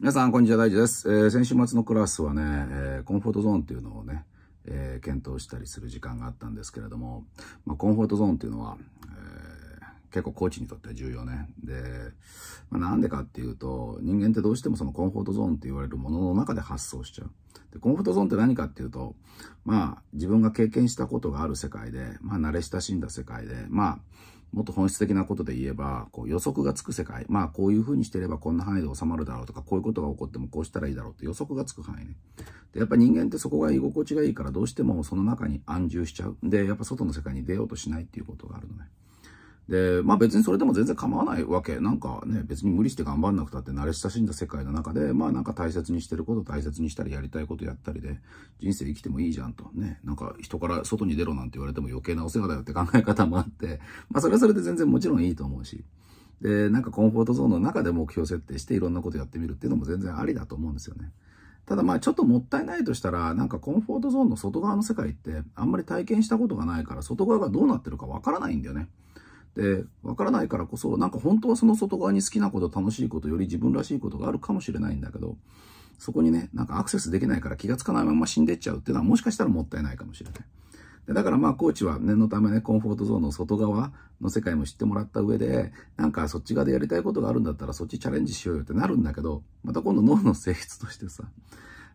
皆さん、こんにちは、大地です。えー、先週末のクラスはね、えー、コンフォートゾーンっていうのをね、えー、検討したりする時間があったんですけれども、まあ、コンフォートゾーンっていうのは、え結構コーチにとっては重要ね。で、まあ、なんでかっていうと、人間ってどうしてもそのコンフォートゾーンって言われるものの中で発想しちゃう。で、コンフォートゾーンって何かっていうと、まあ、自分が経験したことがある世界で、まあ、慣れ親しんだ世界で、まあ、もっと本質的なことで言えば、こう予測がつく世界。まあ、こういうふうにしてればこんな範囲で収まるだろうとか、こういうことが起こってもこうしたらいいだろうって予測がつく範囲ね。で、やっぱ人間ってそこが居心地がいいから、どうしてもその中に安住しちゃう。で、やっぱ外の世界に出ようとしないっていうことがあるのね。で、まあ別にそれでも全然構わないわけ。なんかね、別に無理して頑張んなくたって慣れ親しんだ世界の中で、まあなんか大切にしてること大切にしたりやりたいことやったりで、人生生きてもいいじゃんと。ね、なんか人から外に出ろなんて言われても余計なお世話だよって考え方もあって、まあそれはそれで全然もちろんいいと思うし。で、なんかコンフォートゾーンの中で目標設定していろんなことやってみるっていうのも全然ありだと思うんですよね。ただまあちょっともったいないとしたら、なんかコンフォートゾーンの外側の世界ってあんまり体験したことがないから外側がどうなってるかわからないんだよね。で、わからないからこそ、なんか本当はその外側に好きなこと、楽しいこと、より自分らしいことがあるかもしれないんだけど、そこにね、なんかアクセスできないから気がつかないまま死んでっちゃうっていうのはもしかしたらもったいないかもしれない。でだからまあ、コーチは念のためね、コンフォートゾーンの外側の世界も知ってもらった上で、なんかそっち側でやりたいことがあるんだったらそっちチャレンジしようよってなるんだけど、また今度脳の性質としてさ、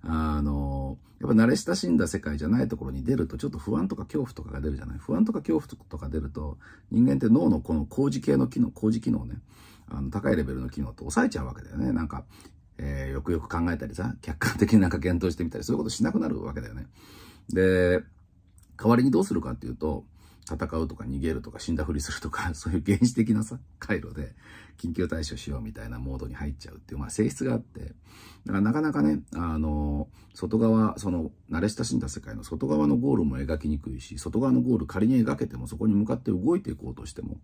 あの、やっぱ慣れ親しんだ世界じゃないところに出ると、ちょっと不安とか恐怖とかが出るじゃない不安とか恐怖とか出ると、人間って脳のこの工事系の機能、工事機能ね、あの、高いレベルの機能って抑えちゃうわけだよね。なんか、えー、よくよく考えたりさ、客観的になんか検討してみたり、そういうことしなくなるわけだよね。で、代わりにどうするかっていうと、戦うとか逃げるとか死んだふりするとか、そういう原始的なさ、回路で緊急対処しようみたいなモードに入っちゃうっていう、まあ性質があって、だからなかなかね、あの、外側、その、慣れ親しんだ世界の外側のゴールも描きにくいし、外側のゴール仮に描けてもそこに向かって動いていこうとしても、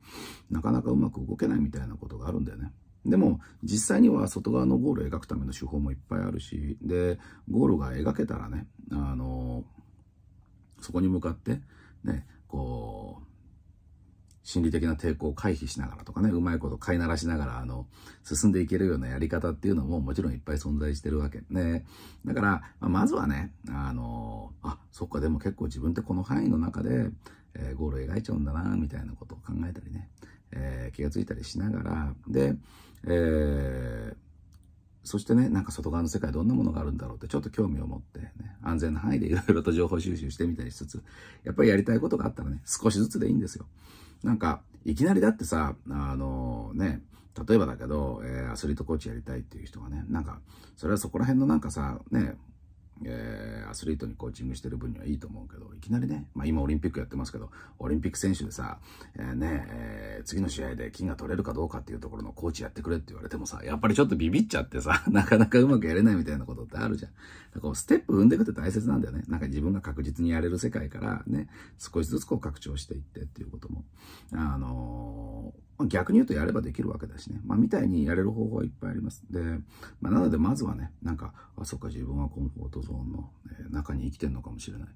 なかなかうまく動けないみたいなことがあるんだよね。でも実際には外側のゴールを描くための手法もいっぱいあるしでゴールが描けたらねあのそこに向かってねこう心理的な抵抗を回避しながらとかね、うまいこと飼いならしながら、あの、進んでいけるようなやり方っていうのももちろんいっぱい存在してるわけね。だから、ままずはね、あの、あ、そっか、でも結構自分ってこの範囲の中で、えー、ゴールを描いちゃうんだな、みたいなことを考えたりね、えー、気がついたりしながら、で、えーそしてね、なんか外側の世界どんなものがあるんだろうってちょっと興味を持って、ね、安全な範囲でいろいろと情報収集してみたりしつつ、やっぱりやりたいことがあったらね、少しずつでいいんですよ。なんか、いきなりだってさ、あのね、例えばだけど、えー、アスリートコーチやりたいっていう人がね、なんか、それはそこら辺のなんかさ、ね、えー、アスリートにコーチングしてる分にはいいと思うけど、いきなりね、まあ今オリンピックやってますけど、オリンピック選手でさ、えー、ね、えー、次の試合で金が取れるかどうかっていうところのコーチやってくれって言われてもさ、やっぱりちょっとビビっちゃってさ、なかなかうまくやれないみたいなことってあるじゃん。こうステップ踏んでいくって大切なんだよね。なんか自分が確実にやれる世界からね、少しずつこう拡張していってっていうことも。あのー、逆に言うとやればできるわけだしね。まあ、みたいにやれる方法はいっぱいあります。で、まあ、なのでまずはね、なんか、あ、そっか自分はコンフォートゾーンの、中に生きてるのかもしれない。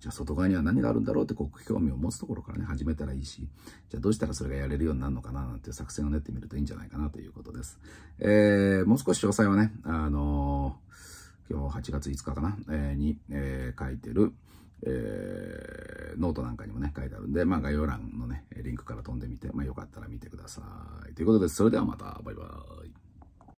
じゃあ外側には何があるんだろうってこう興味を持つところからね、始めたらいいし、じゃあどうしたらそれがやれるようになるのかななんていう作戦を練ってみるといいんじゃないかなということです。えー、もう少し詳細はね、あのー今日8月5日かな、えー、に、えー、書いてる、えー、ノートなんかにもね、書いてあるんで、まあ概要欄のね、リンクから飛んでみて、まあよかったら見てください。ということです。それではまた、バイバーイ。